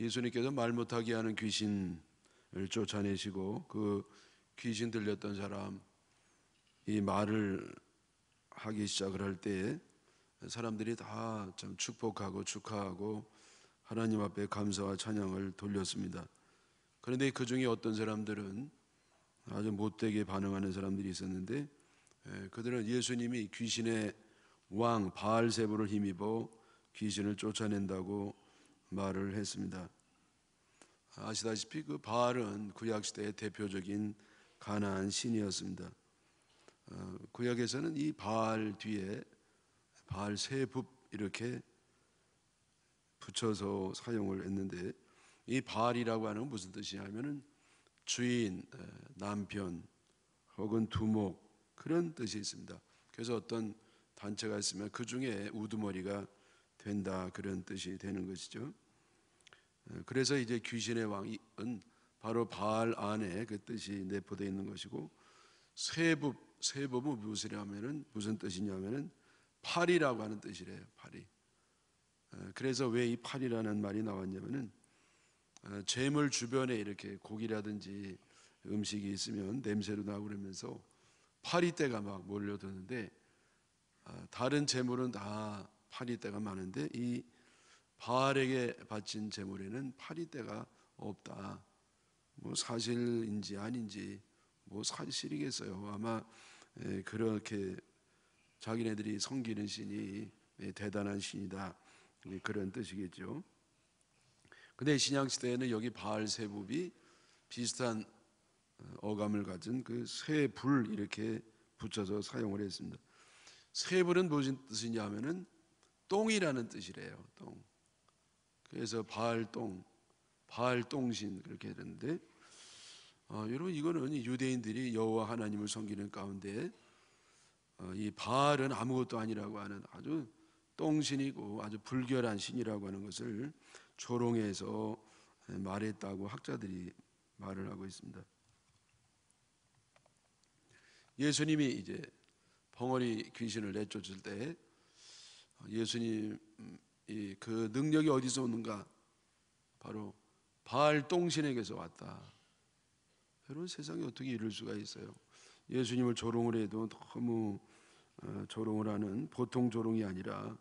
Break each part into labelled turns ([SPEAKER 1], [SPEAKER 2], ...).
[SPEAKER 1] 예수님께서 말 못하게 하는 귀신을 쫓아내시고 그 귀신 들렸던 사람 이 말을 하기 시작을 할 때에 사람들이 다참 축복하고 축하하고 하나님 앞에 감사와 찬양을 돌렸습니다. 그런데 그 중에 어떤 사람들은 아주 못되게 반응하는 사람들이 있었는데 예, 그들은 예수님이 귀신의 왕 바알세부를 힘입어 귀신을 쫓아낸다고 말을 했습니다. 아시다시피 그 바알은 구약 시대의 대표적인 가나안 신이었습니다. 어, 구약에서는 이 바알 뒤에 바알 세붑 이렇게 붙여서 사용을 했는데 이 바알이라고 하는 무슨 뜻이냐면은 주인, 어, 남편 혹은 두목 그런 뜻이 있습니다. 그래서 어떤 단체가 있으면 그 중에 우두머리가 된다 그런 뜻이 되는 것이죠. 어, 그래서 이제 귀신의 왕은 바로 바알 안에 그 뜻이 내포되어 있는 것이고 세법 세법은 무엇이냐면은 무슨 뜻이냐면은 팔이라고 하는 뜻이래요. 팔이. 어, 그래서 왜이 팔이라는 말이 나왔냐면은 어, 재물 주변에 이렇게 고기라든지 음식이 있으면 냄새도 나고 그러면서 파리떼가 막 몰려드는데 아, 다른 재물은 다 파리떼가 많은데 이 바알에게 바친 제물에는 파리떼가 없다. 뭐 사실인지 아닌지 뭐 사실이겠어요. 아마 그렇게 자기네들이 섬기는 신이 대단한 신이다 그런 뜻이겠죠. 근데 신약 시대에는 여기 바알 세붑이 비슷한 어, 어감을 가진 그 세불 이렇게 붙여서 사용을 했습니다. 세불은 무슨 뜻이냐면은 똥이라는 뜻이래요. 똥. 그래서 바알똥, 바알똥신 그렇게 되는데 어, 여러분 이거는 유대인들이 여호와 하나님을 섬기는 가운데 어, 이 바알은 아무것도 아니라고 하는 아주 똥신이고 아주 불결한 신이라고 하는 것을 조롱해서 말했다고 학자들이 말을 하고 있습니다. 예수님이 이제 벙어리 귀신을 내쫓을 때 예수님이 그 능력이 어디서 오는가? 바로 바알 똥신에게서 왔다. 여러분 세상에 어떻게 이럴 수가 있어요? 예수님을 조롱을 해도 너무 어, 조롱을 하는 보통 조롱이 아니라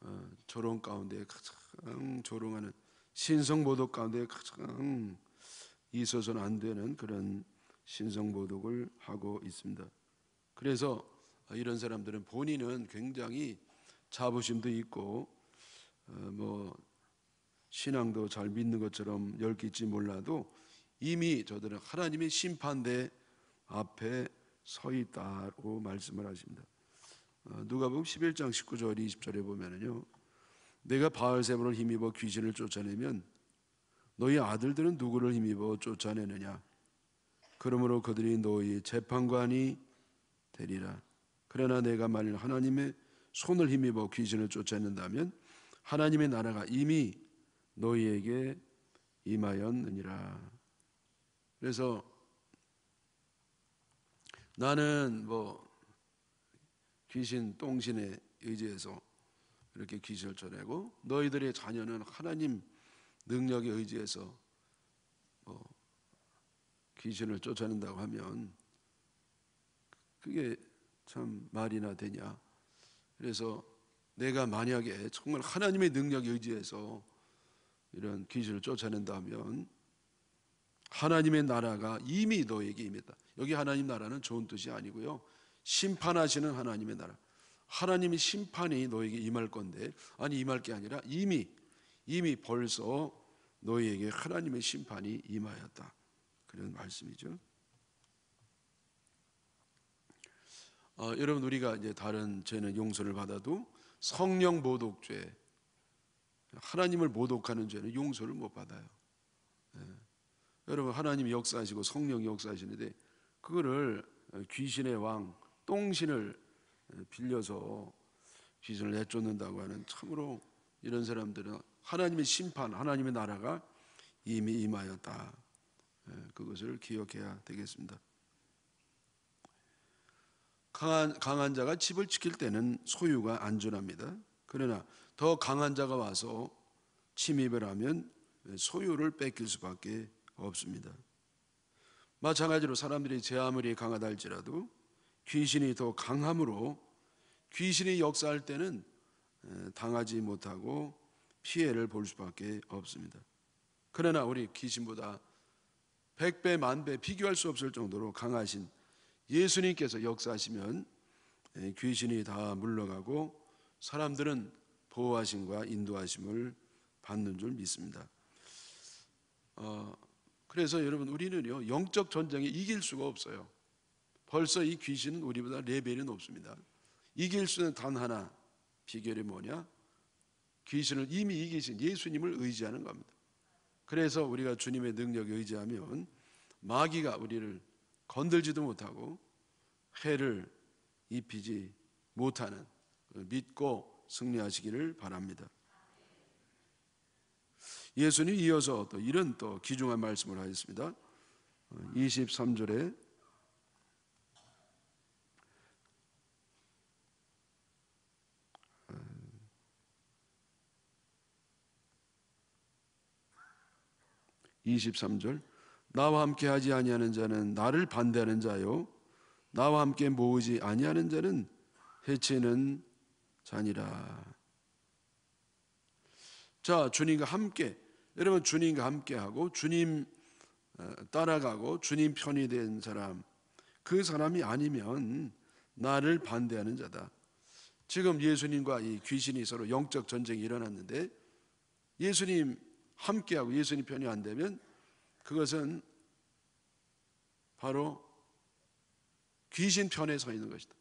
[SPEAKER 1] 어, 조롱 가운데 가장 조롱하는 신성모독 가운데 가장 있어서는 안 되는 그런 신성모독을 하고 있습니다. 그래서 이런 사람들은 본인은 굉장히 자부심도 있고 어, 뭐 신앙도 잘 믿는 것처럼 열기지 몰라도 이미 저들은 하나님의 심판대 앞에 서 있다고 말씀을 하십니다. 누가복음 11장 19절 20절에 보면은요. 내가 바알세물을 힘입어 귀신을 쫓아내면 너희 아들들은 누구를 힘입어 쫓아내느냐? 그러므로 그들이 너희 재판관이 되리라. 그러나 내가 만일 하나님의 손을 힘입어 귀신을 쫓아낸다면 하나님의 나라가 이미 너희에게 임하였느니라. 그래서 나는 뭐 귀신 똥신에 의지해서 이렇게 귀신을 쫓아내고 너희들의 자녀는 하나님 능력에 의지해서 뭐 귀신을 쫓아낸다고 하면 그게 참 말이나 되냐? 그래서 내가 만약에 정말 하나님의 능력 에 의지해서 이런 귀신을 쫓아낸다면 하나님의 나라가 이미 너에게 임했다. 여기 하나님 나라는 좋은 뜻이 아니고요. 심판하시는 하나님의 나라. 하나님의 심판이 너에게 임할 건데 아니 임할 게 아니라 이미 이미 벌써 너희에게 하나님의 심판이 임하였다. 그런 말씀이죠. 어, 여러분 우리가 이제 다른 죄는 용서를 받아도 성령 모독죄, 하나님을 모독하는 죄는 용서를 못 받아요. 예. 여러분 하나님 역사하시고 성령 역사하시는데 그거를 귀신의 왕 똥신을 빌려서 귀신을 내쫓는다고 하는 참으로 이런 사람들은 하나님의 심판, 하나님의 나라가 이미 임하였다. 예, 그것을 기억해야 되겠습니다. 강한, 강한 자가 집을 지킬 때는 소유가 안전합니다. 그러나 더 강한 자가 와서 침입을 하면 소유를 뺏길 수밖에 없습니다. 마찬가지로 사람들이 제 아무리 강하다 할지라도 귀신이 더 강함으로 귀신이 역사할 때는 당하지 못하고 피해를 볼 수밖에 없습니다. 그러나 우리 귀신보다 1배 만배 비교할 수 없을 정도로 강하신 예수님께서 역사하시면 예, 귀신이 다 물러가고 사람들은 보호하심과 인도하심을 받는 줄 믿습니다. 어, 그래서 여러분 우리는요 영적 전쟁에 이길 수가 없어요. 벌써 이 귀신은 우리보다 레벨이 높습니다. 이길 수는 단 하나 비결이 뭐냐? 귀신을 이미 이기신 예수님을 의지하는 겁니다. 그래서 우리가 주님의 능력에 의지하면 마귀가 우리를 건들지도 못하고 해를 입히지 못하는 믿고 승리하시기를 바랍니다. 예수님 이어서 또 이런 또 귀중한 말씀을 하였습니다. 23절에 (23절) 나와 함께 하지 아니하는 자는 나를 반대하는 자요 나와 함께 모으지 아니하는 자는 해치는 자니라. 자, 주님과 함께 여러분 주님과 함께 하고 주님 어, 따라가고 주님 편이 된 사람 그 사람이 아니면 나를 반대하는 자다. 지금 예수님과 이 귀신이 서로 영적 전쟁이 일어났는데 예수님 함께하고 예수님 편이 안 되면 그것은 바로 귀신 편에 서 있는 것이다.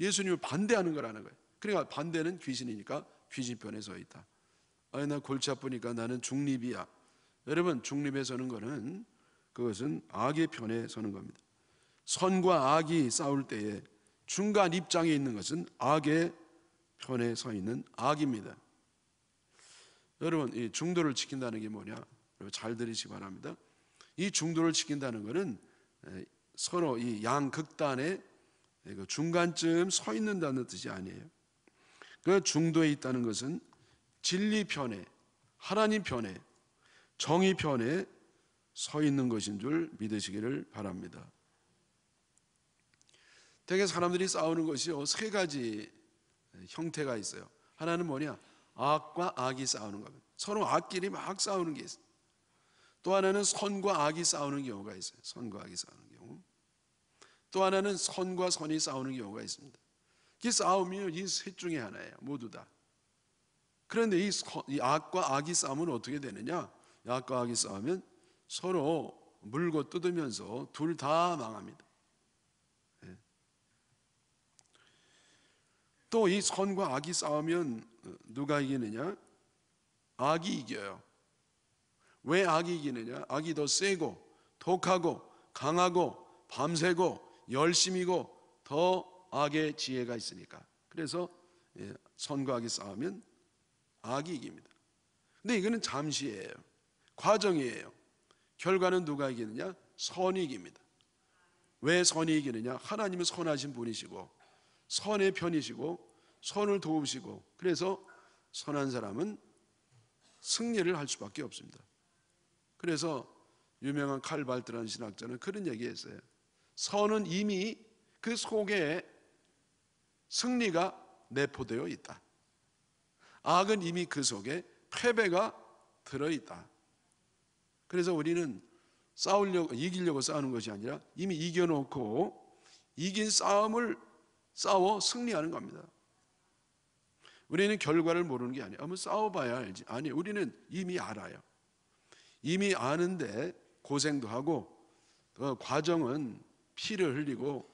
[SPEAKER 1] 예수님을 반대하는 거라는 거예요. 그러니까 반대는 귀신이니까 귀신 편에 서 있다. 아니 나 골치 아프니까 나는 중립이야. 여러분 중립에 서는 거는 그것은 악의 편에 서는 겁니다. 선과 악이 싸울 때에 중간 입장에 있는 것은 악의 편에 서 있는 악입니다. 여러분 이 중도를 지킨다는 게 뭐냐? 잘 들으시기 바랍니다. 이 중도를 지킨다는 것은 서로 이 양극단의 그 중간쯤 서 있는다는 뜻이 아니에요. 그 중도에 있다는 것은 진리 편에 하나님 편에 정의 편에 서 있는 것인 줄 믿으시기를 바랍니다. 되게 사람들이 싸우는 것이 어, 세 가지 형태가 있어요. 하나는 뭐냐? 악과 악이 싸우는 겁니다. 서로 악끼리 막 싸우는 게 있어요. 또 하나는 선과 악이 싸우는 경우가 있어요. 선과 악이 싸우는 경우. 또 하나는 선과 선이 싸우는 경우가 있습니다. 이 싸움이요, 이셋 중에 하나예요. 모두 다. 그런데 이, 악과 악이 싸우면 어떻게 되느냐? 악과 악이 싸우면 서로 물고 뜯으면서 둘 다 망합니다. 또이 선과 악이 싸우면 어, 누가 이기느냐? 악이 이겨요. 왜 악이 이기느냐? 악이 더 세고 독하고 강하고 밤새고 열심이고 더 악의 지혜가 있으니까. 그래서 예, 선과 악이 싸우면 악이 이깁니다. 근데 이거는 잠시예요. 과정이에요. 결과는 누가 이기느냐? 선이 이깁니다. 왜 선이 이기느냐? 하나님은 선하신 분이시고 선의 편이시고 선을 도우시고 그래서 선한 사람은 승리를 할 수밖에 없습니다. 그래서 유명한 칼발트라는 신학자는 그런 얘기했어요. 선은 이미 그 속에 승리가 내포되어 있다. 악은 이미 그 속에 패배가 들어 있다. 그래서 우리는 싸우려고 이기려고 싸우는 것이 아니라 이미 이겨놓고 이긴 싸움을 싸워 승리하는 겁니다. 우리는 결과를 모르는 게 아니에요. 한번 싸워봐야 알지. 아니, 우리는 이미 알아요. 이미 아는데 고생도 하고 그 과정은 피를 흘리고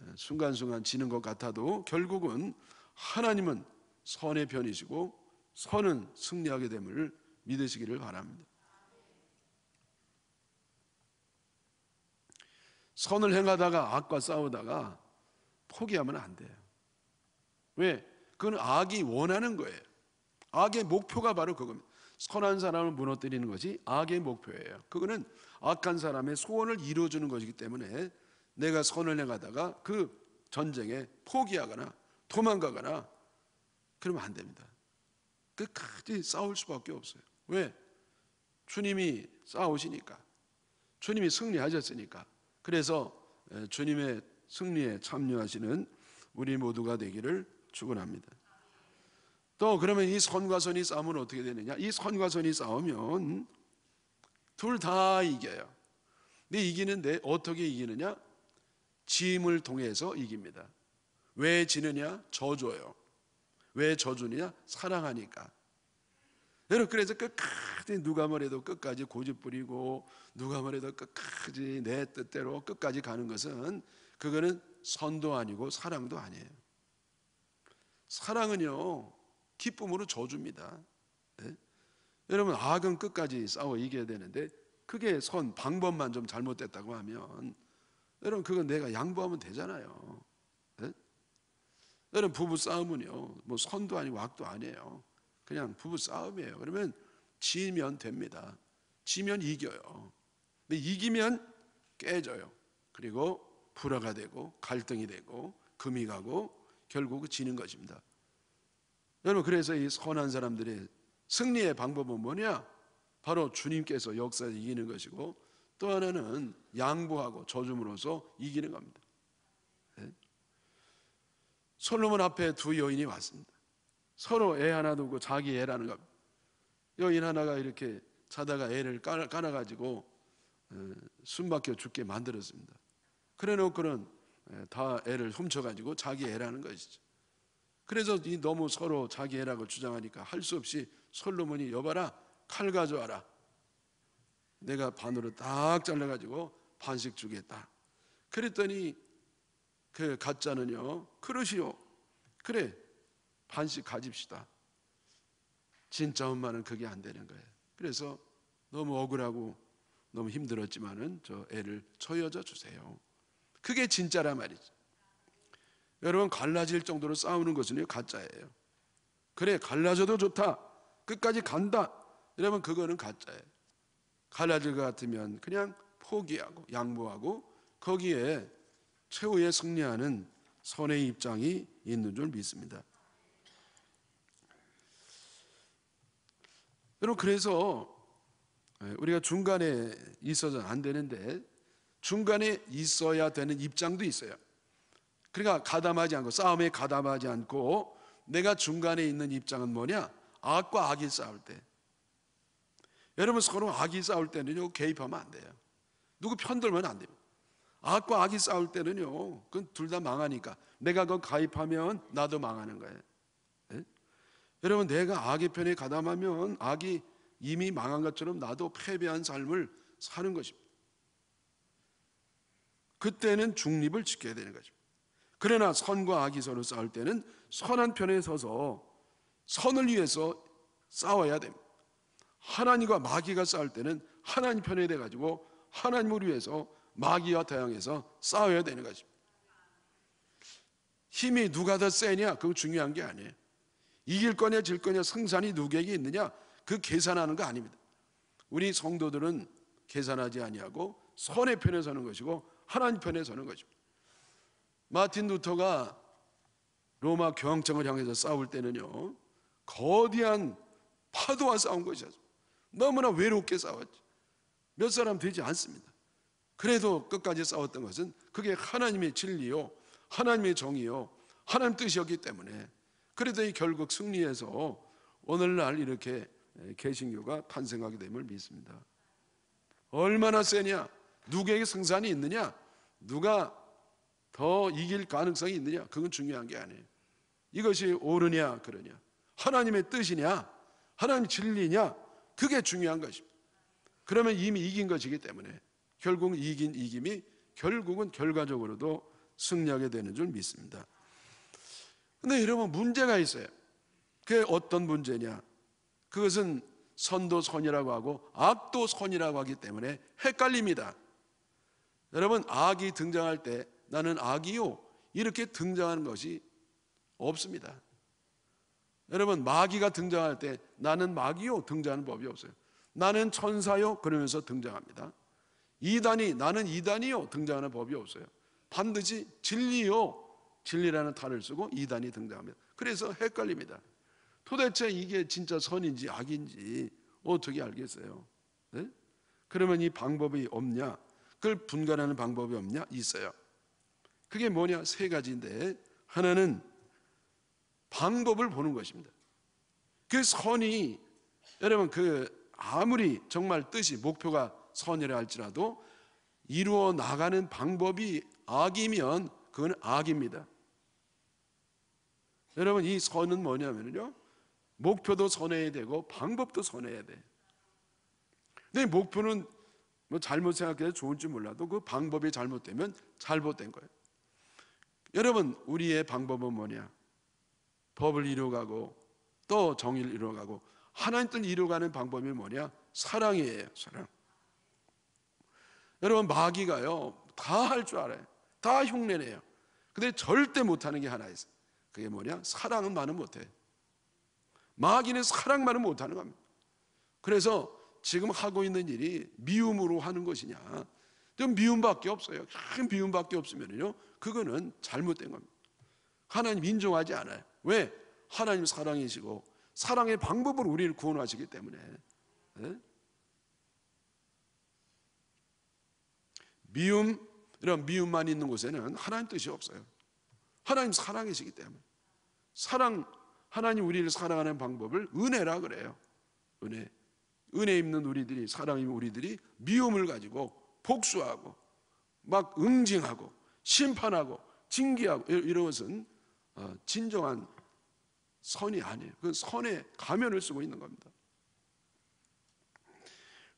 [SPEAKER 1] 어, 순간순간 지는 것 같아도 결국은 하나님은 선의 편이시고 선은 승리하게 됨을 믿으시기를 바랍니다. 선을 행하다가 악과 싸우다가 포기하면 안 돼요. 왜? 그건 악이 원하는 거예요. 악의 목표가 바로 그겁니다. 선한 사람을 무너뜨리는 것이 악의 목표예요. 그거는 악한 사람의 소원을 이루어주는 것이기 때문에 내가 선을 행하다가 그 전쟁에 포기하거나 도망가거나 그러면 안 됩니다. 끝까지 싸울 수밖에 없어요. 왜? 주님이 싸우시니까. 주님이 승리하셨으니까. 그래서 주님의 승리에 참여하시는 우리 모두가 되기를 축원합니다. 또 그러면 이 선과 선이 싸우면 어떻게 되느냐? 이 선과 선이 싸우면 둘 다 이겨요. 근데 이기는데 어떻게 이기느냐? 짐을 통해서 이깁니다. 왜 지느냐? 져줘요. 왜 져주느냐? 사랑하니까. 여러분 그래서 끝까지 누가 말해도 끝까지 고집 부리고 누가 말해도 끝까지 내 뜻대로 끝까지 가는 것은 그거는 선도 아니고 사랑도 아니에요. 사랑은요, 기쁨으로 져줍니다. 네? 예? 여러분, 악은 끝까지 싸워 이겨야 되는데, 그게 선, 방법만 좀 잘못됐다고 하면, 여러분, 그건 내가 양보하면 되잖아요. 네? 여러분, 부부 싸움은요, 뭐 선도 아니고 악도 아니에요. 그냥 부부 싸움이에요. 그러면 지면 됩니다. 지면 이겨요. 근데 이기면 깨져요. 그리고 불화가 되고 갈등이 되고 금이 가고 결국 지는 것입니다. 여러분 그래서 이 선한 사람들의 승리의 방법은 뭐냐? 바로 주님께서 역사에 이기는 것이고 또 하나는 양보하고 져줌으로써 이기는 겁니다. 네? 솔로몬 앞에 두 여인이 왔습니다. 서로 애 하나 두고 자기 애라는 겁니다. 여인 하나가 이렇게 자다가 애를 까나, 가지고숨 막혀 죽게 만들었습니다. 그래 놓고는 예, 다 애를 훔쳐가지고 자기 애라는 것이죠. 그래서 이 너무 서로 자기 애라고 주장하니까 할 수 없이 솔로몬이 여봐라 칼 가져와라. 내가 반으로 딱 잘라가지고 반씩 주겠다. 그랬더니 그 가짜는요 그러시오. 그래 반씩 가집시다. 진짜 엄마는 그게 안 되는 거예요. 그래서 너무 억울하고 너무 힘들었지만은 저 애를 처여져 주세요. 그게 진짜란 말이죠. 여러분 갈라질 정도로 싸우는 것은 가짜예요. 그래 갈라져도 좋다. 끝까지 간다. 여러분 그거는 가짜예요. 갈라질 것 같으면 그냥 포기하고 양보하고 거기에 최후의 승리하는 선의 입장이 있는 줄 믿습니다. 여러분 그래서 예, 우리가 중간에 있어서 안 되는데 중간에 있어야 되는 입장도 있어요. 그러니까 가담하지 않고 싸움에 가담하지 않고 내가 중간에 있는 입장은 뭐냐? 악과 악이 싸울 때. 여러분 서로 악이 싸울 때는요 개입하면 안 돼요. 누구 편들면 안 돼요. 악과 악이 싸울 때는요 그건 둘 다 망하니까 내가 그 가입하면 나도 망하는 거예요. 네? 여러분 내가 악의 편에 가담하면 악이 이미 망한 것처럼 나도 패배한 삶을 사는 것입니다. 그때는 중립을 지켜야 되는 거죠. 그러나 선과 악이 서로 싸울 때는 선한 편에 서서 선을 위해서 싸워야 됩니다. 하나님과 마귀가 싸울 때는 하나님 편에 돼 가지고 하나님을 위해서 마귀와 대항해서 싸워야 되는 것입니다. 힘이 누가 더 세냐 그건 중요한 게 아니에요. 이길 거냐 질 거냐 승산이 누구에게 있느냐 그 계산하는 거 아닙니다. 우리 성도들은 계산하지 아니하고 선의 편에 서는 것이고 하나님 편에 서는 거죠. 마틴 루터가 로마 교황청을 향해서 싸울 때는요, 거대한 파도와 싸운 것이죠. 너무나 외롭게 싸웠죠. 몇 사람 되지 않습니다. 그래도 끝까지 싸웠던 것은 그게 하나님의 진리요, 하나님의 정의요, 하나님 뜻이었기 때문에 그래도 결국 승리해서 오늘날 이렇게 개신교가 탄생하게 됨을 믿습니다. 얼마나 세냐? 누구에게 승산이 있느냐? 누가 더 이길 가능성이 있느냐? 그건 중요한 게 아니에요. 이것이 옳으냐, 그러냐. 하나님의 뜻이냐? 하나님 진리냐? 그게 중요한 것입니다. 그러면 이미 이긴 것이기 때문에 결국 이긴 이김이 결국은 결과적으로도 승리하게 되는 줄 믿습니다. 근데 이러면 문제가 있어요. 그게 어떤 문제냐? 그것은 선도 선이라고 하고 악도 선이라고 하기 때문에 헷갈립니다. 여러분 악이 등장할 때 나는 악이요 이렇게 등장하는 것이 없습니다. 여러분 마귀가 등장할 때 나는 마귀요 등장하는 법이 없어요. 나는 천사요 그러면서 등장합니다. 이단이 나는 이단이요 등장하는 법이 없어요. 반드시 진리요 진리라는 탈을 쓰고 이단이 등장합니다. 그래서 헷갈립니다. 도대체 이게 진짜 선인지 악인지 어떻게 알겠어요? 네? 그러면 이 방법이 없냐? 그걸 분간하는 방법이 없냐? 있어요. 그게 뭐냐? 세 가지인데 하나는 방법을 보는 것입니다. 그 선이 여러분 그 아무리 정말 뜻이 목표가 선이라 할지라도 이루어 나가는 방법이 악이면 그건 악입니다. 여러분 이 선은 뭐냐면요. 목표도 선해야 되고 방법도 선해야 돼. 내 목표는 뭐 잘못 생각해서 좋은지 몰라도 그 방법이 잘못되면 잘못된 거예요. 여러분, 우리의 방법은 뭐냐? 법을 이루어가고 또 정의를 이루어가고 하나님 뜻 이루어가는 방법이 뭐냐? 사랑이에요, 사랑. 여러분, 마귀가요, 다 할 줄 알아요. 다 흉내내요. 근데 절대 못하는 게 하나 있어 그게 뭐냐? 사랑은 많은 못해. 마귀는 사랑만은 못하는 겁니다. 그래서 지금 하고 있는 일이 미움으로 하는 것이냐? 좀 미움밖에 없어요. 큰 미움밖에 없으면요, 그거는 잘못된 겁니다. 하나님 인정하지 않아요. 왜? 하나님 사랑이시고 사랑의 방법으로 우리를 구원하시기 때문에 네? 미움 이런 미움만 있는 곳에는 하나님 뜻이 없어요. 하나님 사랑이시기 때문에 사랑 하나님 우리를 사랑하는 방법을 은혜라 그래요. 은혜. 은혜 입는 우리들이 사랑입면 우리들이 미움을 가지고 복수하고 막 응징하고 심판하고 징계하고 이런 것은 어, 진정한 선이 아니에요. 그 선의 가면을 쓰고 있는 겁니다.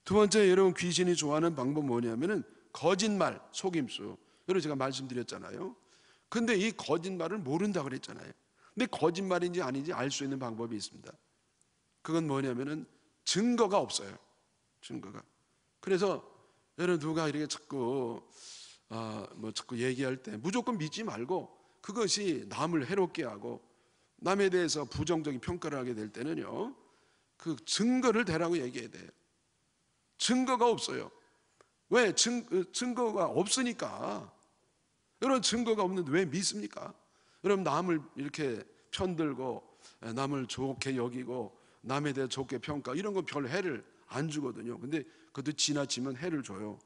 [SPEAKER 1] 두 번째 여러분 귀신이 좋아하는 방법 뭐냐면은 거짓말, 속임수. 여러 제가 말씀드렸잖아요. 근데 이 거짓말을 모른다 그랬잖아요. 근데 거짓말인지 아닌지 알 수 있는 방법이 있습니다. 그건 뭐냐면은 증거가 없어요. 증거가. 그래서 여러분 누가 이렇게 자꾸 어, 뭐 자꾸 얘기할 때 무조건 믿지 말고 그것이 남을 해롭게 하고 남에 대해서 부정적인 평가를 하게 될 때는요. 그 증거를 대라고 얘기해야 돼요. 증거가 없어요. 왜? 증, 증거가 없으니까. 이런 증거가 없는데 왜 믿습니까? 여러분 남을 이렇게 편들고 예, 남을 좋게 여기고 남에 대해 좋게 평가 이런 건 별 해를 안 주거든요. 근데 그것도 지나치면 해를 줘요.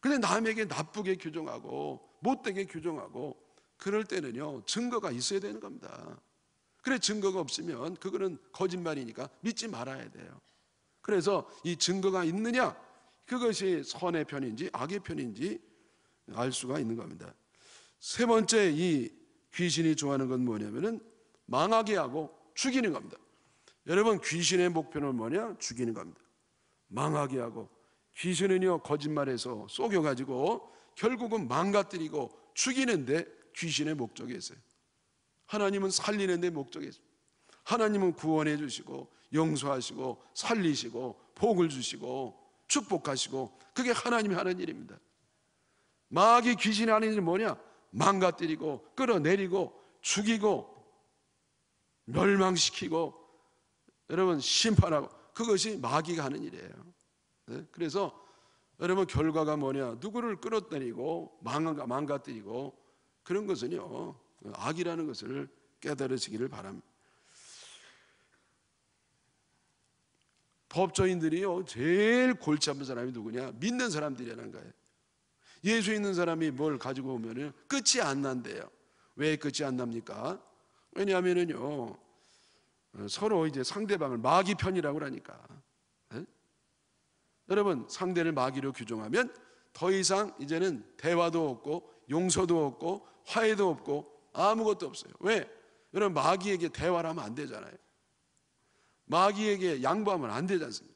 [SPEAKER 1] 근데 남에게 나쁘게 규정하고 못되게 규정하고 그럴 때는요 증거가 있어야 되는 겁니다. 그래 증거가 없으면 그거는 거짓말이니까 믿지 말아야 돼요. 그래서 이 증거가 있느냐 그것이 선의 편인지 악의 편인지 알 수가 있는 겁니다. 세 번째 이 귀신이 좋아하는 건 뭐냐면은 망하게 하고 죽이는 겁니다. 여러분 귀신의 목표는 뭐냐? 죽이는 겁니다. 망하게 하고 귀신은요 거짓말해서 속여가지고 결국은 망가뜨리고 죽이는데 귀신의 목적이 있어요. 하나님은 살리는데 목적이 있어요. 하나님은 구원해 주시고 용서하시고 살리시고 복을 주시고 축복하시고 그게 하나님이 하는 일입니다. 마귀 귀신이 하는 일이 뭐냐? 망가뜨리고 끌어내리고 죽이고 멸망시키고 여러분 심판하고 그것이 마귀가 하는 일이에요. 네? 그래서 여러분 결과가 뭐냐? 누구를 끌어들이고 망가 망가뜨리고 그런 것은요 악이라는 것을 깨달으시기를 바랍니다. 법조인들이요 제일 골치 아픈 사람이 누구냐? 믿는 사람들이라는 거예요. 예수 있는 사람이 뭘 가지고 오면은 끝이 안 난대요. 왜 끝이 안 납니까? 왜냐하면은요 어, 서로 이제 상대방을 마귀 편이라고 하니까 그러니까. 네? 예? 여러분, 상대를 마귀로 규정하면 더 이상 이제는 대화도 없고 용서도 없고 화해도 없고 아무것도 없어요. 왜? 여러분, 마귀에게 대화를 하면 안 되잖아요. 마귀에게 양보하면 안 되지 않습니까?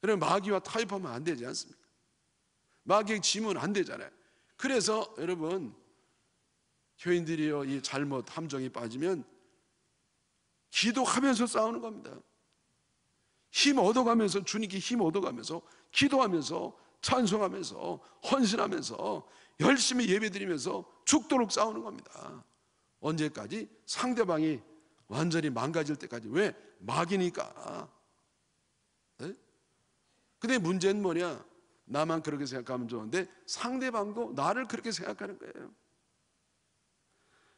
[SPEAKER 1] 그럼 마귀와 타협하면 안 되지 않습니까? 마귀의 짐은 안 되잖아요. 그래서 여러분, 교인들이요, 이 잘못, 함정에 빠지면 기도하면서 싸우는 겁니다. 힘 얻어가면서 주님께 힘 얻어가면서 기도하면서 찬송하면서 헌신하면서 열심히 예배드리면서 죽도록 싸우는 겁니다. 언제까지 상대방이 완전히 망가질 때까지 왜 막이니까. 네? 근데 문제는 뭐냐? 나만 그렇게 생각하면 좋은데 상대방도 나를 그렇게 생각하는 거예요.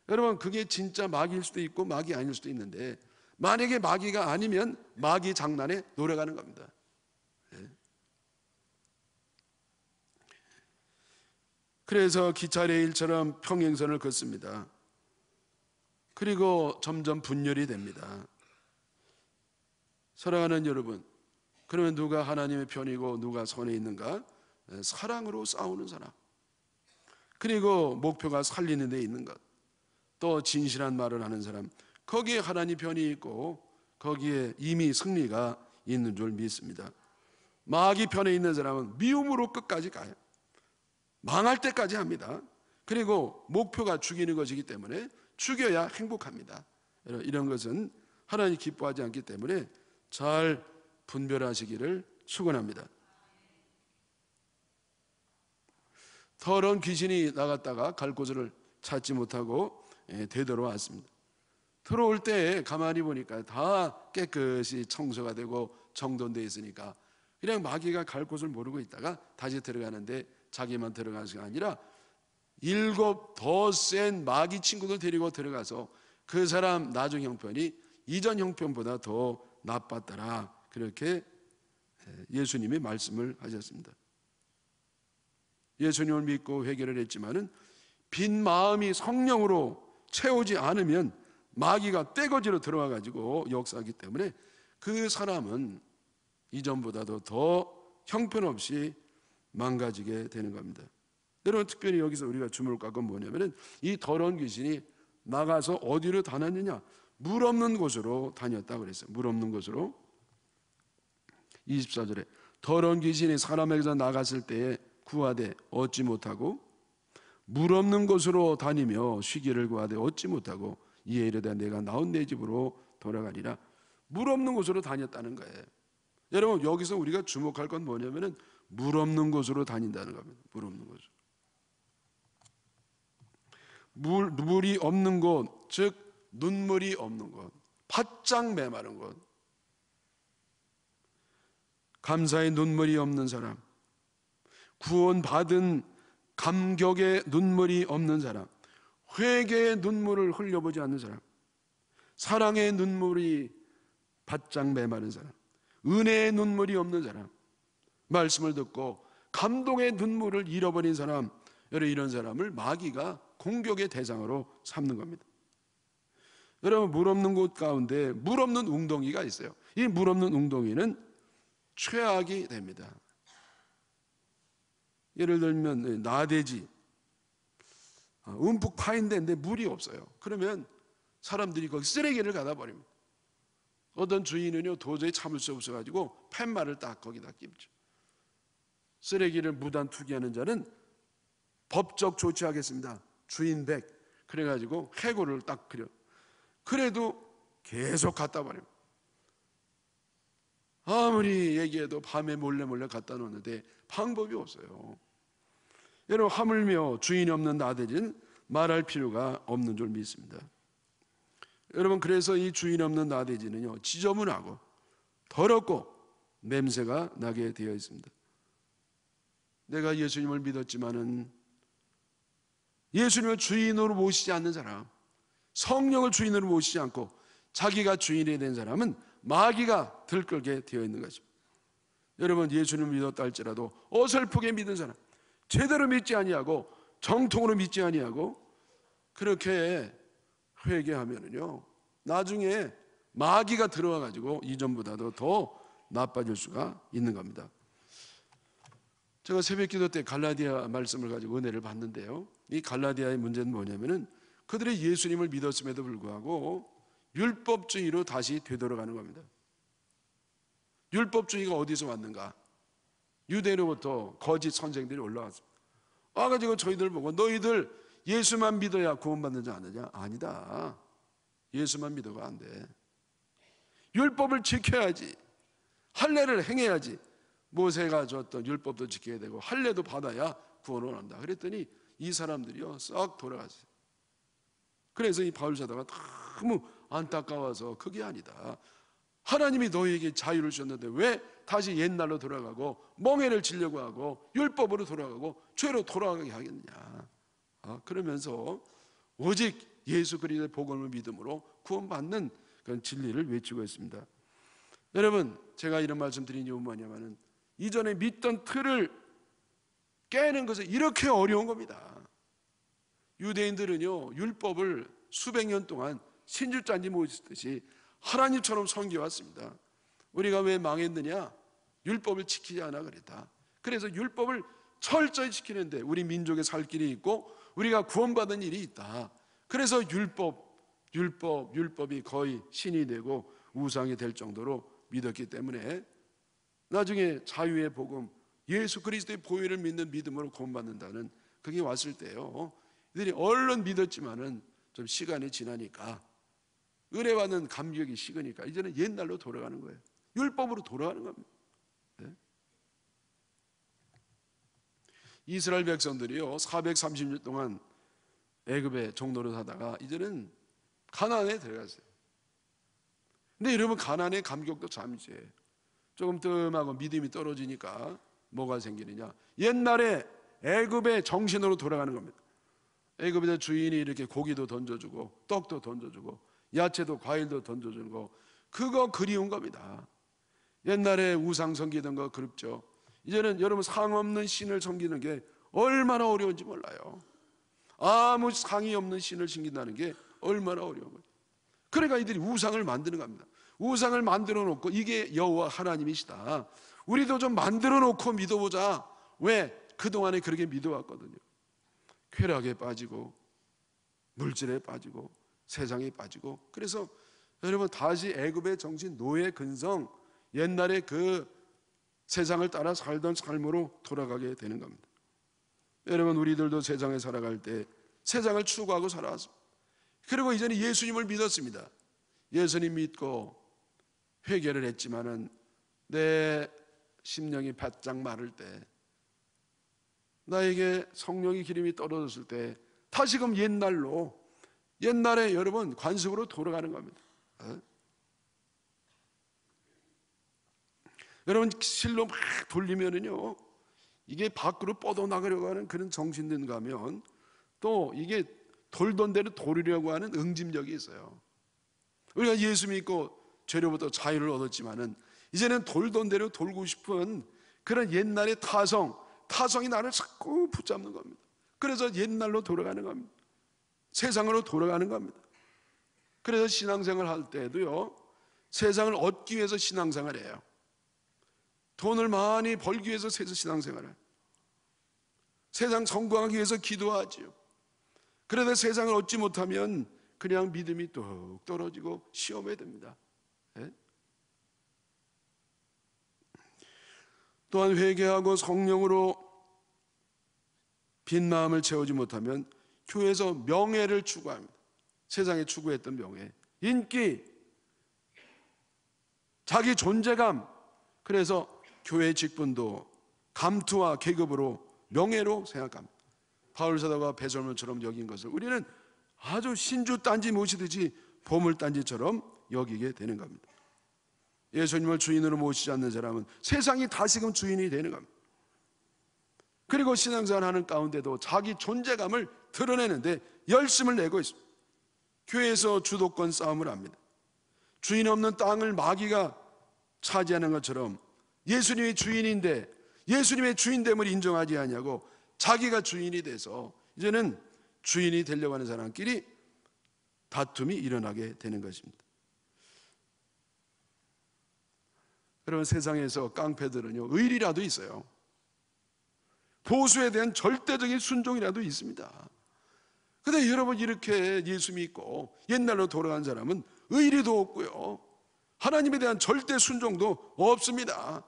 [SPEAKER 1] 여러분 그게 진짜 막일 수도 있고 막이 아닐 수도 있는데 만약에 마귀가 아니면 마귀 장난에 노려가는 겁니다. 예. 그래서 기차 레일처럼 평행선을 걷습니다. 그리고 점점 분열이 됩니다. 사랑하는 여러분, 그러면 누가 하나님의 편이고 누가 선에 있는가? 예, 사랑으로 싸우는 사람. 그리고 목표가 살리는 데 있는 것. 또 진실한 말을 하는 사람. 거기에 하나님 편이 있고 거기에 이미 승리가 있는 줄 믿습니다. 마귀 편에 있는 사람은 미움으로 끝까지 가요. 망할 때까지 합니다. 그리고 목표가 죽이는 것이기 때문에 죽여야 행복합니다. 이런 것은 하나님 기뻐하지 않기 때문에 잘 분별하시기를 축원합니다. 더러운 귀신이 나갔다가 갈 곳을 찾지 못하고 예, 되돌아왔습니다. 들어올 때 가만히 보니까 다 깨끗이 청소가 되고 정돈돼 있으니까 그냥 마귀가 갈 곳을 모르고 있다가 다시 들어가는데 자기만 들어가는 게 아니라 일곱 더 센 마귀 친구들 데리고 들어가서 그 사람 나중 형편이 이전 형편보다 더 나빴더라 그렇게 예수님이 말씀을 하셨습니다. 예수님을 믿고 회개를 했지만빈 마음이 성령으로 채우지 않으면 마귀가 떼거지로 들어와 가지고 역사하기 때문에 그 사람은 이전보다도 더 형편없이 망가지게 되는 겁니다. 여러분 특별히 여기서 우리가 주목을 깎 뭐냐면은 이 더러운 귀신이 나가서 어디로 다녔느냐? 물 없는 곳으로 다녔다 그랬어요. 물 없는 곳으로. 24절에 더러운 귀신이 사람에게서 나갔을 때에 구하되 얻지 못하고 물 없는 곳으로 다니며 쉬기를 구하되 얻지 못하고 이에 이르다 내가 나온 내 집으로 돌아가리라 물 없는 곳으로 다녔다는 거예요. 여러분 여기서 우리가 주목할 건뭐냐면물 없는 곳으로 다닌다는 겁니다. 물 없는 곳. 물 물이 없는 곳, 즉 눈물이 없는 곳, 바짝 메마른 곳. 감사의 눈물이 없는 사람, 구원받은 감격의 눈물이 없는 사람, 회개의 눈물을 흘려보지 않는 사람, 사랑의 눈물이 바짝 메마른 사람, 은혜의 눈물이 없는 사람, 말씀을 듣고 감동의 눈물을 잃어버린 사람, 여러 이런 사람을 마귀가 공격의 대상으로 삼는 겁니다. 여러분 물 없는 곳 가운데 물 없는 웅덩이가 있어요. 이 물 없는 웅덩이는 최악이 됩니다. 예를 들면 네, 나대지 어, 움푹 파인데 물이 없어요. 그러면 사람들이 거기 쓰레기를 갖다 버립니다. 어떤 주인은요 도저히 참을 수 없어가지고 팻말을 딱 거기다 낍죠. 쓰레기를 무단 투기하는 자는 법적 조치하겠습니다. 주인백 그래가지고 해고를 딱 그려. 그래도 계속 갖다 버립 아무리 얘기해도 밤에 몰래 몰래 갖다 놓는데 방법이 없어요. 여러분 하물며 주인이 없는 나들이 말할 필요가 없는 줄 믿습니다. 여러분 그래서 이 주인 없는 나대지는요 지저분하고 더럽고 냄새가 나게 되어 있습니다. 내가 예수님을 믿었지만은 예수님을 주인으로 모시지 않는 사람, 성령을 주인으로 모시지 않고 자기가 주인이 된 사람은 마귀가 들끓게 되어 있는 것입니다. 여러분 예수님을 믿었다 할지라도 어설프게 믿은 사람, 제대로 믿지 아니하고 정통으로 믿지 아니하고 그렇게 회개하면은요 나중에 마귀가 들어와 가지고 이전보다도 더 나빠질 수가 있는 겁니다. 제가 새벽기도 때 갈라디아 말씀을 가지고 은혜를 받는데요. 이 갈라디아의 문제는 뭐냐면은 그들의 예수님을 믿었음에도 불구하고 율법주의로 다시 되돌아가는 겁니다. 율법주의가 어디서 왔는가? 유대로부터 거짓 선생들이 올라왔습니다. 와가지고 저희들 보고 너희들 예수만 믿어야 구원받는 지아느냐 아니다. 예수만 믿어가 안 돼. 율법을 지켜야지. 할례를 행해야지. 모세가 줬던 율법도 지켜야 되고 할례도 받아야 구원을 한다. 그랬더니 이 사람들이요 싹 돌아가세요. 그래서 이 바울 사도가 너무 안타까워서 그게 아니다. 하나님이 너에게 희 자유를 주셨는데 왜 다시 옛날로 돌아가고 멍해를 지려고 하고 율법으로 돌아가고 죄로 돌아가게 하겠냐 어? 그러면서 오직 예수 그리스도의 복음을 믿음으로 구원받는 그런 진리를 외치고 있습니다 여러분 제가 이런 말씀 드린 이유는 뭐냐면은 이전에 믿던 틀을 깨는 것은 이렇게 어려운 겁니다 유대인들은요 율법을 수백 년 동안 신줄잔지 모시듯이 하나님처럼 섬겨왔습니다 우리가 왜 망했느냐? 율법을 지키지 않아 그랬다. 그래서 율법을 철저히 지키는데 우리 민족의 살 길이 있고 우리가 구원받은 일이 있다. 그래서 율법, 율법, 율법이 거의 신이 되고 우상이 될 정도로 믿었기 때문에 나중에 자유의 복음, 예수 그리스도의 보혈을 믿는 믿음으로 구원받는다는 그게 왔을 때요. 이들이 얼른 믿었지만은 좀 시간이 지나니까 은혜와는 감격이 식으니까 이제는 옛날로 돌아가는 거예요. 율법으로 돌아가는 겁니다. 이스라엘 백성들이요 4 3 0년 동안 애굽의 종로를 사다가 이제는 가난에 들어갔어요. 근데 여러분 가나의 감격도 잠시예 조금 뜸하고 믿음이 떨어지니까 뭐가 생기느냐? 옛날에 애굽의 정신으로 돌아가는 겁니다. 애굽의 주인이 이렇게 고기도 던져주고 떡도 던져주고 야채도 과일도 던져주는 그거 그리운 겁니다. 옛날에 우상 섬기던 거 그립죠. 이제는 여러분 상 없는 신을 섬기는 게 얼마나 어려운지 몰라요. 아무 상이 없는 신을 섬긴다는 게 얼마나 어려운 거예요. 그러니까 이들이 우상을 만드는 겁니다. 우상을 만들어 놓고 이게 여호와 하나님이시다. 우리도 좀 만들어 놓고 믿어보자. 왜? 그동안에 그렇게 믿어왔거든요. 쾌락에 빠지고 물질에 빠지고 세상에 빠지고 그래서 여러분 다시 애굽의 정신 노예 근성 옛날에 그 세상을 따라 살던 삶으로 돌아가게 되는 겁니다. 여러분 우리들도 세상에 살아갈 때 세상을 추구하고 살아왔습니다. 그리고 이제는 예수님을 믿었습니다. 예수님 믿고 회개를 했지만은 내 심령이 바짝 마를 때 나에게 성령의 기름이 떨어졌을 때 다시금 옛날로 옛날에 여러분 관습으로 돌아가는 겁니다. 어? 여러분 실로 막 돌리면은요 이게 밖으로 뻗어나가려고 하는 그런 정신든 가면 또 이게 돌던 데를 돌리려고 하는 응집력이 있어요 우리가 예수 믿고 죄로부터 자유를 얻었지만은 이제는 돌던 데로 돌고 싶은 그런 옛날의 타성 타성이 나를 자꾸 붙잡는 겁니다 그래서 옛날로 돌아가는 겁니다 세상으로 돌아가는 겁니다 그래서 신앙생활 할 때도요 세상을 얻기 위해서 신앙생활 해요 돈을 많이 벌기 위해서 신앙생활을 세상 성공하기 위해서 기도하지요. 그러다 세상을 얻지 못하면 그냥 믿음이 뚝 떨어지고 시험에 됩니다 예? 또한 회개하고 성령으로 빈 마음을 채우지 못하면 교회에서 명예를 추구합니다. 세상에 추구했던 명예, 인기, 자기 존재감. 그래서 교회 직분도 감투와 계급으로 명예로 생각합니다. 바울 사도가 배설물처럼 여긴 것을 우리는 아주 신주 딴지 모시듯이 보물 딴지처럼 여기게 되는 겁니다. 예수님을 주인으로 모시지 않는 사람은 세상이 다시금 주인이 되는 겁니다. 그리고 신앙생활 하는 가운데도 자기 존재감을 드러내는데 열심을 내고 있습니다. 교회에서 주도권 싸움을 합니다. 주인 없는 땅을 마귀가 차지하는 것처럼 예수님의 주인인데 예수님의 주인됨을 인정하지 않냐고 자기가 주인이 돼서 이제는 주인이 되려고 하는 사람끼리 다툼이 일어나게 되는 것입니다. 여러분 세상에서 깡패들은요 의리라도 있어요. 보수에 대한 절대적인 순종이라도 있습니다. 근데 여러분 이렇게 예수 믿고 옛날로 돌아간 사람은 의리도 없고요. 하나님에 대한 절대 순종도 없습니다.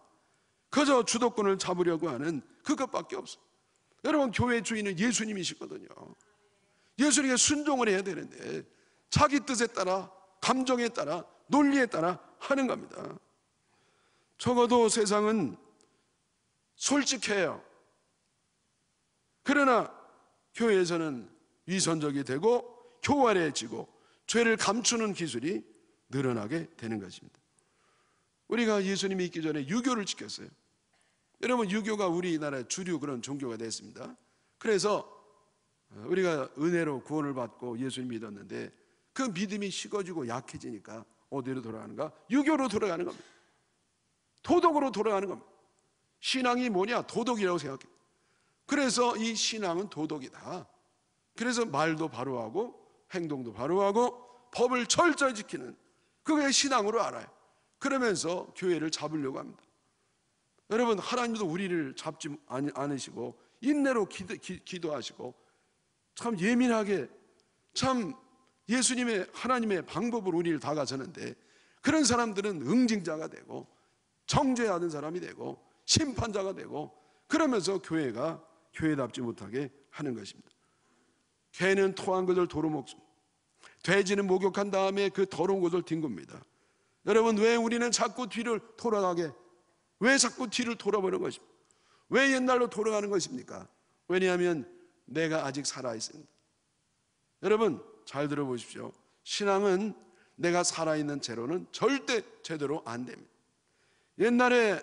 [SPEAKER 1] 그저 주도권을 잡으려고 하는 그것밖에 없어 여러분, 교회 주인은 예수님이시거든요. 예수님께 순종을 해야 되는데 자기 뜻에 따라, 감정에 따라, 논리에 따라 하는 겁니다. 적어도 세상은 솔직해요. 그러나 교회에서는 위선적이 되고 교활해지고 죄를 감추는 기술이 늘어나게 되는 것입니다. 우리가 예수님이 있기 전에 유교를 지켰어요. 여러분 유교가 우리나라 주류 그런 종교가 됐습니다. 그래서 우리가 은혜로 구원을 받고 예수님 믿었는데 그 믿음이 식어지고 약해지니까 어디로 돌아가는가? 유교로 돌아가는 겁니다. 도덕으로 돌아가는 겁니다. 신앙이 뭐냐? 도덕이라고 생각해. 그래서 이 신앙은 도덕이다. 그래서 말도 바로하고 행동도 바로하고 법을 철저히 지키는 그게 신앙으로 알아요. 그러면서 교회를 잡으려고 합니다. 여러분, 하나님도 우리를 잡지 않으시고, 인내로 기도, 기, 도하시고참 예민하게, 참 예수님의, 하나님의 방법으로 우리를 다가서는데, 그런 사람들은 응징자가 되고, 정죄하는 사람이 되고, 심판자가 되고, 그러면서 교회가 교회답지 못하게 하는 것입니다. 개는 토한 것을 도로 먹습 돼지는 목욕한 다음에 그 더러운 것을 뒹굽니다. 여러분 왜 우리는 자꾸 뒤를 돌아가게 왜 자꾸 뒤를 돌아보는 것입니까? 왜 옛날로 돌아가는 것입니까? 왜냐하면 내가 아직 살아 있습니다. 여러분 잘 들어보십시오. 신앙은 내가 살아 있는 채로는 절대 제대로 안 됩니다. 옛날에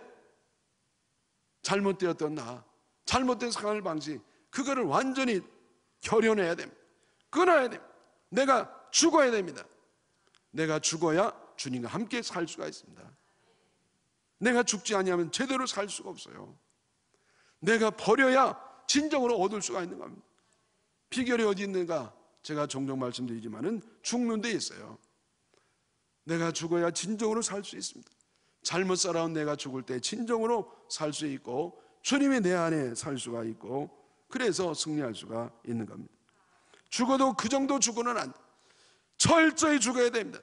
[SPEAKER 1] 잘못되었던 나, 잘못된 생활 방식, 그거를 완전히 결연해야 됩니다. 끊어야 됩니다. 내가 죽어야 됩니다. 내가 죽어야 주님과 함께 살 수가 있습니다. 내가 죽지 아니하면 제대로 살 수가 없어요. 내가 버려야 진정으로 얻을 수가 있는 겁니다. 비결이 어디 있는가? 제가 종종 말씀드리지만은 죽는 데 있어요. 내가 죽어야 진정으로 살 수 있습니다. 잘못 살아온 내가 죽을 때 진정으로 살 수 있고 주님이 내 안에 살 수가 있고 그래서 승리할 수가 있는 겁니다. 죽어도 그 정도 죽어는 안 돼. 철저히 죽어야 됩니다.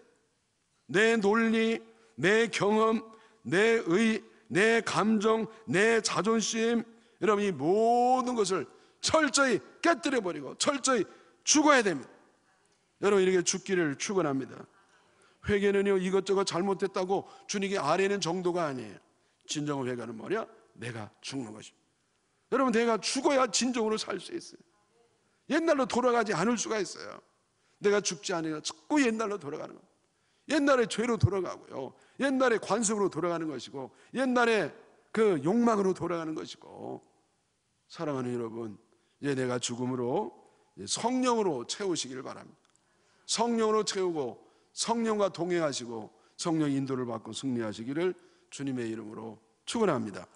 [SPEAKER 1] 내 논리, 내 경험, 내 의, 내 감정, 내 자존심, 여러분 이 모든 것을 철저히 깨뜨려 버리고 철저히 죽어야 됩니다. 여러분 이렇게 죽기를 축원합니다. 회개는요 이것저것 잘못됐다고 주님께 아래는 정도가 아니에요. 진정 회개는 뭐냐? 내가 죽는 것입니다. 여러분 내가 죽어야 진정으로 살 수 있어요. 옛날로 돌아가지 않을 수가 있어요. 내가 죽지 않으니까 자꾸 옛날로 돌아가는 거예요. 옛날의 죄로 돌아가고요. 옛날의 관습으로 돌아가는 것이고, 옛날의 그 욕망으로 돌아가는 것이고, 사랑하는 여러분, 예, 제 내가 죽음으로 성령으로 채우시기를 바랍니다. 성령으로 채우고, 성령과 동행하시고, 성령 인도를 받고 승리하시기를 주님의 이름으로 축원합니다.